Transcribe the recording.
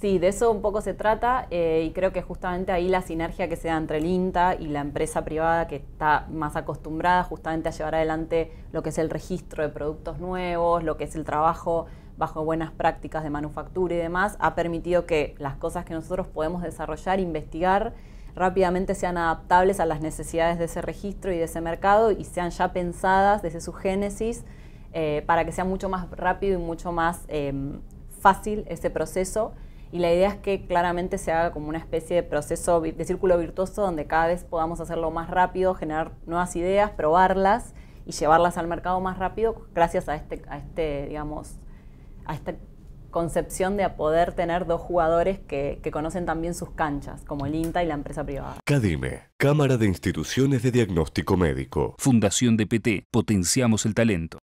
Sí, de eso un poco se trata eh, y creo que justamente ahí la sinergia que se da entre el INTA y la empresa privada que está más acostumbrada justamente a llevar adelante lo que es el registro de productos nuevos, lo que es el trabajo bajo buenas prácticas de manufactura y demás, ha permitido que las cosas que nosotros podemos desarrollar, investigar, rápidamente sean adaptables a las necesidades de ese registro y de ese mercado y sean ya pensadas desde su génesis eh, para que sea mucho más rápido y mucho más em, fácil ese proceso y la idea es que claramente se haga como una especie de proceso de círculo virtuoso donde cada vez podamos hacerlo más rápido, generar nuevas ideas, probarlas y llevarlas al mercado más rápido gracias a este, este digamos, a esta concepción de poder tener dos jugadores que, conocen también sus canchas, como el INTA y la empresa privada. CADIME, Cámara de Instituciones de Diagnóstico Médico. Fundación de PT. potenciamos el talento.